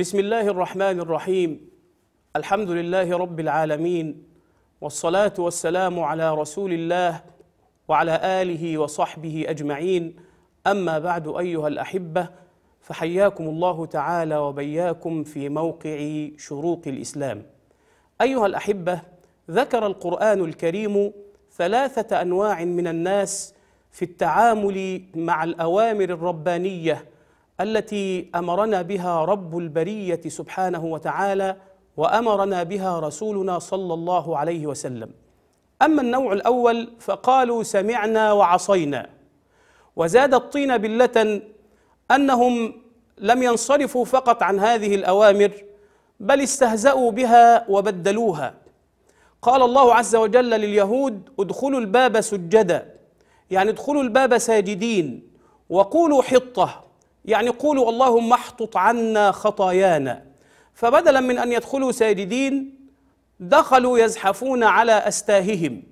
بسم الله الرحمن الرحيم الحمد لله رب العالمين والصلاة والسلام على رسول الله وعلى آله وصحبه أجمعين أما بعد أيها الأحبة فحياكم الله تعالى وبياكم في موقع شروق الإسلام أيها الأحبة ذكر القرآن الكريم ثلاثة أنواع من الناس في التعامل مع الأوامر الربانية التي امرنا بها رب البريه سبحانه وتعالى وامرنا بها رسولنا صلى الله عليه وسلم اما النوع الاول فقالوا سمعنا وعصينا وزاد الطين بله انهم لم ينصرفوا فقط عن هذه الاوامر بل استهزاوا بها وبدلوها قال الله عز وجل لليهود ادخلوا الباب سجدا يعني ادخلوا الباب ساجدين وقولوا حطه يعني قولوا اللهم احطط عنا خطايانا فبدلا من ان يدخلوا ساجدين دخلوا يزحفون على استاههم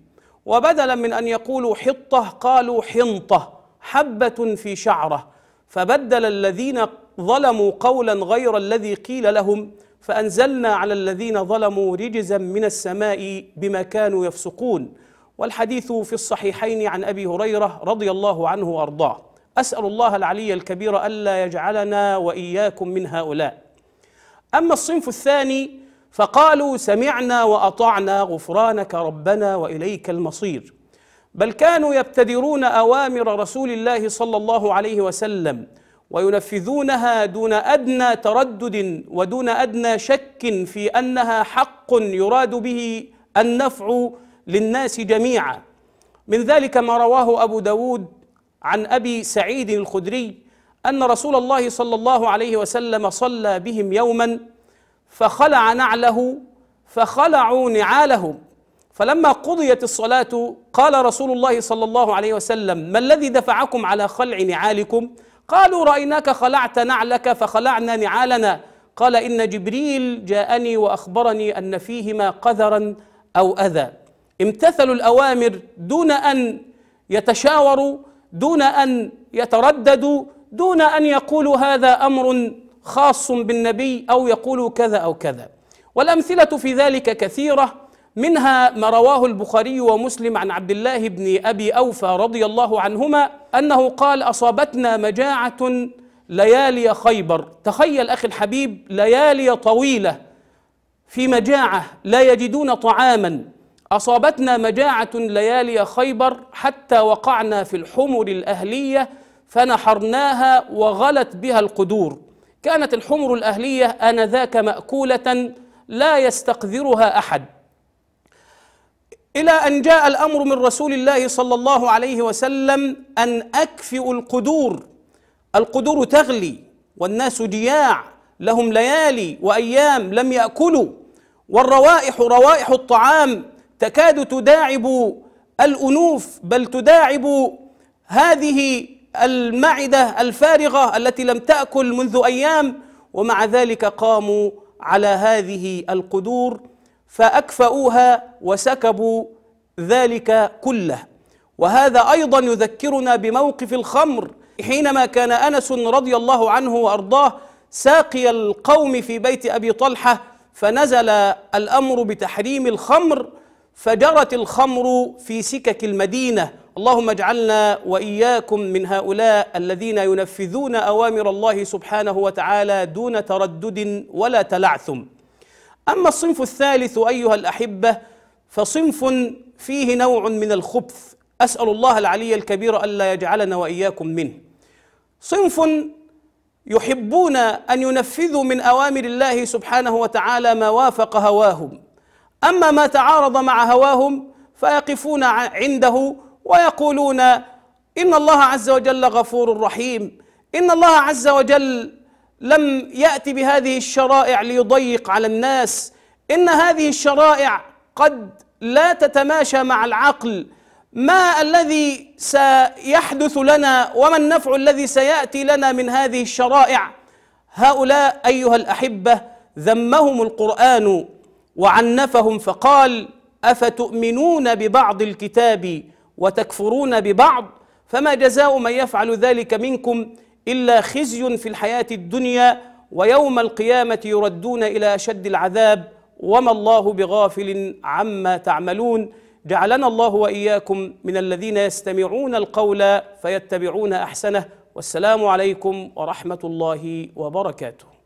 وبدلا من ان يقولوا حطه قالوا حنطه حبه في شعره فبدل الذين ظلموا قولا غير الذي قيل لهم فانزلنا على الذين ظلموا رجزا من السماء بما كانوا يفسقون والحديث في الصحيحين عن ابي هريره رضي الله عنه وارضاه أسأل الله العلي الكبير ألا يجعلنا وإياكم من هؤلاء أما الصنف الثاني فقالوا سمعنا وأطعنا غفرانك ربنا وإليك المصير بل كانوا يبتدرون أوامر رسول الله صلى الله عليه وسلم وينفذونها دون أدنى تردد ودون أدنى شك في أنها حق يراد به النفع للناس جميعا من ذلك ما رواه أبو داود عن ابي سعيد الخدري ان رسول الله صلى الله عليه وسلم صلى بهم يوما فخلع نعله فخلعوا نعالهم فلما قضيت الصلاه قال رسول الله صلى الله عليه وسلم ما الذي دفعكم على خلع نعالكم قالوا رايناك خلعت نعلك فخلعنا نعالنا قال ان جبريل جاءني واخبرني ان فيهما قذرا او اذى امتثلوا الاوامر دون ان يتشاوروا دون ان يترددوا دون ان يقولوا هذا امر خاص بالنبي او يقولوا كذا او كذا والامثله في ذلك كثيره منها ما رواه البخاري ومسلم عن عبد الله بن ابي اوفى رضي الله عنهما انه قال اصابتنا مجاعه ليالي خيبر تخيل اخي الحبيب ليالي طويله في مجاعه لا يجدون طعاما أصابتنا مجاعة ليالي خيبر حتى وقعنا في الحمر الأهلية فنحرناها وغلت بها القدور كانت الحمر الأهلية آنذاك مأكولة لا يستقذرها أحد إلى أن جاء الأمر من رسول الله صلى الله عليه وسلم أن أكفئوا القدور القدور تغلي والناس جياع لهم ليالي وأيام لم يأكلوا والروائح روائح الطعام تكاد تداعب الانوف بل تداعب هذه المعده الفارغه التي لم تاكل منذ ايام ومع ذلك قاموا على هذه القدور فاكفاوها وسكبوا ذلك كله وهذا ايضا يذكرنا بموقف الخمر حينما كان انس رضي الله عنه وارضاه ساقي القوم في بيت ابي طلحه فنزل الامر بتحريم الخمر فجرت الخمر في سكك المدينه اللهم اجعلنا واياكم من هؤلاء الذين ينفذون اوامر الله سبحانه وتعالى دون تردد ولا تلعثم اما الصنف الثالث ايها الاحبه فصنف فيه نوع من الخبث اسال الله العلي الكبير الا يجعلنا واياكم منه صنف يحبون ان ينفذوا من اوامر الله سبحانه وتعالى ما وافق هواهم أما ما تعارض مع هواهم فيقفون عنده ويقولون إن الله عز وجل غفور رحيم إن الله عز وجل لم يأتي بهذه الشرائع ليضيق على الناس إن هذه الشرائع قد لا تتماشى مع العقل ما الذي سيحدث لنا وما النفع الذي سياتي لنا من هذه الشرائع هؤلاء ايها الاحبه ذمهم القران وعنفهم فقال افتؤمنون ببعض الكتاب وتكفرون ببعض فما جزاء من يفعل ذلك منكم الا خزي في الحياه الدنيا ويوم القيامه يردون الى اشد العذاب وما الله بغافل عما تعملون جعلنا الله واياكم من الذين يستمعون القول فيتبعون احسنه والسلام عليكم ورحمه الله وبركاته